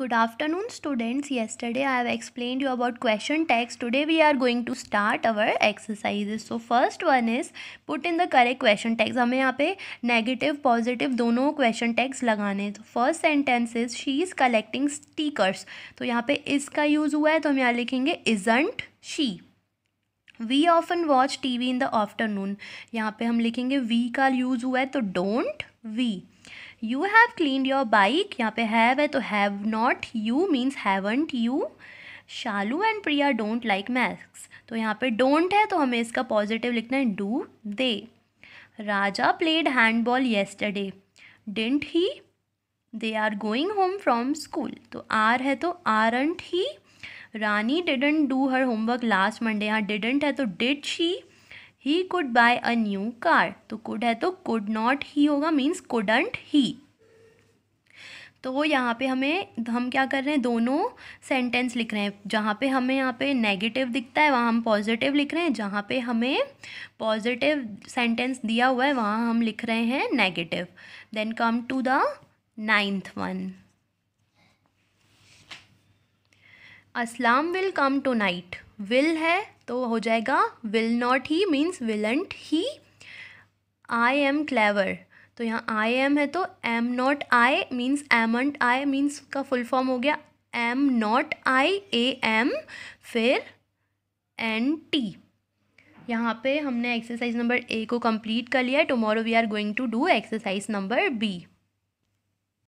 Good afternoon students. Yesterday I have explained you about question tags. Today we are going to start our exercises. So first one is put in the correct question tags. हमें यहाँ पे negative, positive दोनों question tags लगाने तो first sentence is she is collecting stickers. तो यहाँ पे is का use हुआ है तो हम यहाँ लिखेंगे isn't she. We often watch TV in the afternoon. यहाँ पे हम लिखेंगे we का use हुआ है तो don't we. You have clean your bike यहाँ पे हैव है तो have not you means haven't you Shalu and Priya don't like maths तो यहाँ पे डोंट है तो हमें इसका पॉजिटिव लिखना है do they Raja played handball yesterday didn't he they are going home from school तो आर है तो are he Rani didn't do her homework last Monday यहाँ डिडेंट है तो did she he could buy a new car तो could है तो could not ही होगा मीन्स कुडंट ही तो यहाँ पे हमें हम क्या कर रहे हैं दोनों सेंटेंस लिख रहे हैं जहाँ पे हमें यहाँ पे नेगेटिव दिखता है वहाँ हम पॉजिटिव लिख रहे हैं जहाँ पे हमें पॉजिटिव सेंटेंस दिया हुआ है वहाँ हम लिख रहे हैं negative then come to the ninth one असलाम will come tonight will है तो हो जाएगा विल नॉट ही मीन्स विलंट ही आई एम क्लेवर तो यहाँ आई एम है तो am not I means amn't I means का फुल फॉर्म हो गया am not I A M फिर एन टी यहाँ पे हमने एक्सरसाइज नंबर ए को कंप्लीट कर लिया है tomorrow we are going to do exercise number B